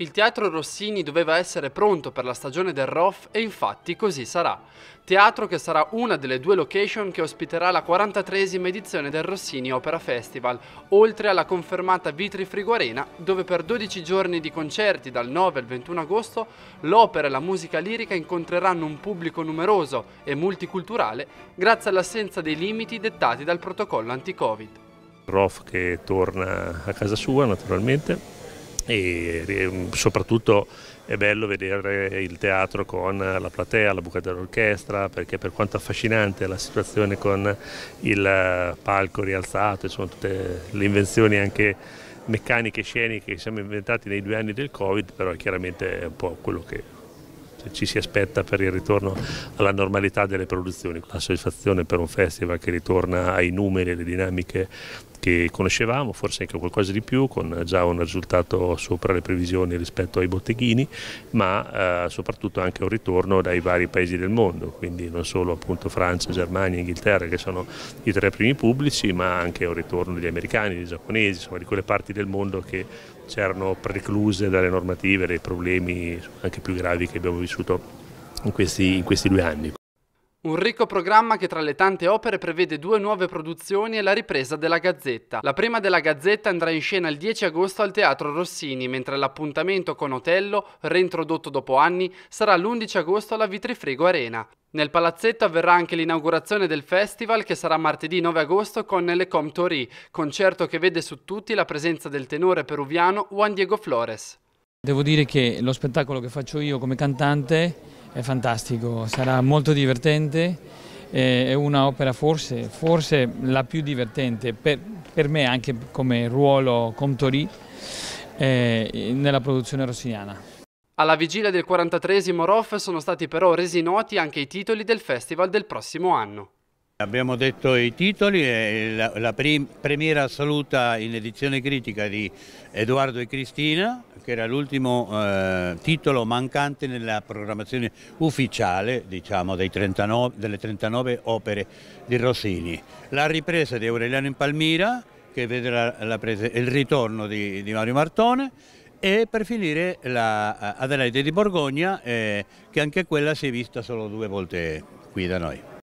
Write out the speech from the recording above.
Il Teatro Rossini doveva essere pronto per la stagione del ROF e infatti così sarà. Teatro che sarà una delle due location che ospiterà la 43esima edizione del Rossini Opera Festival, oltre alla confermata Vitri Friguarena, dove per 12 giorni di concerti dal 9 al 21 agosto l'opera e la musica lirica incontreranno un pubblico numeroso e multiculturale grazie all'assenza dei limiti dettati dal protocollo anti-Covid. ROF che torna a casa sua naturalmente e mm, soprattutto è bello vedere il teatro con la platea, la buca dell'orchestra, perché per quanto affascinante la situazione con il eh, palco rialzato, insomma tutte le invenzioni anche meccaniche sceniche che siamo inventati nei due anni del Covid, però è chiaramente un po' quello che cioè, ci si aspetta per il ritorno alla normalità delle produzioni. La soddisfazione per un festival che ritorna ai numeri e alle dinamiche che conoscevamo, forse anche qualcosa di più, con già un risultato sopra le previsioni rispetto ai botteghini, ma eh, soprattutto anche un ritorno dai vari paesi del mondo, quindi non solo appunto Francia, Germania, Inghilterra che sono i tre primi pubblici, ma anche un ritorno degli americani, dei giapponesi, insomma di quelle parti del mondo che c'erano precluse dalle normative dei problemi anche più gravi che abbiamo vissuto in questi, in questi due anni. Un ricco programma che tra le tante opere prevede due nuove produzioni e la ripresa della Gazzetta. La prima della Gazzetta andrà in scena il 10 agosto al Teatro Rossini, mentre l'appuntamento con Otello, reintrodotto dopo anni, sarà l'11 agosto alla Vitrifrego Arena. Nel palazzetto avverrà anche l'inaugurazione del festival che sarà martedì 9 agosto con Le Comtori, concerto che vede su tutti la presenza del tenore peruviano Juan Diego Flores. Devo dire che lo spettacolo che faccio io come cantante è fantastico, sarà molto divertente, è una opera forse, forse la più divertente per, per me anche come ruolo Comtori eh, nella produzione rossiniana. Alla vigilia del 43 esimo ROF sono stati però resi noti anche i titoli del festival del prossimo anno. Abbiamo detto i titoli, la, la premiera assoluta in edizione critica di Edoardo e Cristina, che era l'ultimo eh, titolo mancante nella programmazione ufficiale diciamo, 39, delle 39 opere di Rossini. La ripresa di Aureliano in Palmira, che vedrà il ritorno di, di Mario Martone, e per finire la Adelaide di Borgogna, eh, che anche quella si è vista solo due volte qui da noi.